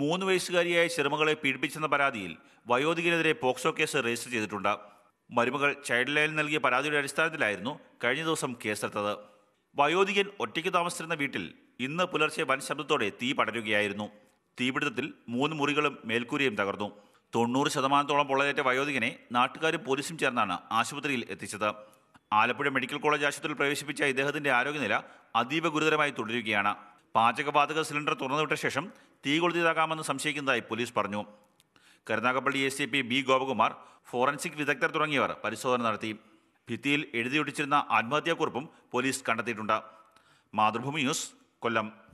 മൂന്ന് വയസ്സുകാരിയായ ചെറുമകളെ പീഡിപ്പിച്ചെന്ന പരാതിയിൽ വയോധികനെതിരെ പോക്സോ കേസ് രജിസ്റ്റർ ചെയ്തിട്ടുണ്ട് മരുമകൾ ചൈൽഡ് ലൈനിൽ നൽകിയ പരാതിയുടെ അടിസ്ഥാനത്തിലായിരുന്നു കഴിഞ്ഞ ദിവസം കേസെടുത്തത് വയോധികൻ ഒറ്റയ്ക്ക് താമസിച്ചിരുന്ന വീട്ടിൽ ഇന്ന് പുലർച്ചെ വൻ ശബ്ദത്തോടെ തീ പടരുകയായിരുന്നു തീപിടുത്തത്തിൽ മൂന്ന് മുറികളും മേൽക്കൂരയും തകർന്നു തൊണ്ണൂറ് ശതമാനത്തോളം പൊള്ളലേറ്റ വയോധികനെ നാട്ടുകാരും പോലീസും ചേർന്നാണ് ആശുപത്രിയിൽ എത്തിച്ചത് ആലപ്പുഴ മെഡിക്കൽ കോളേജ് ആശുപത്രിയിൽ പ്രവേശിപ്പിച്ച ഇദ്ദേഹത്തിന്റെ ആരോഗ്യനില അതീവ ഗുരുതരമായി തുടരുകയാണ് പാചകവാതക സിലിണ്ടർ തുറന്നുവിട്ട ശേഷം തീ കൊളുത്തിയതാകാമെന്ന് സംശയിക്കുന്നതായി പോലീസ് പറഞ്ഞു Karunagappally S P B Gopakumar forensic വിദഗ്ധർ തുടങ്ങിയവർ പരിശോധന നടത്തി ഭിത്തിയിൽ എഴുതിയൊട്ടിച്ചിരുന്ന ആത്മഹത്യാക്കുറിപ്പും പോലീസ് കണ്ടെത്തിയിട്ടുണ്ട് മാതൃഭൂമി ന്യൂസ് കൊല്ലം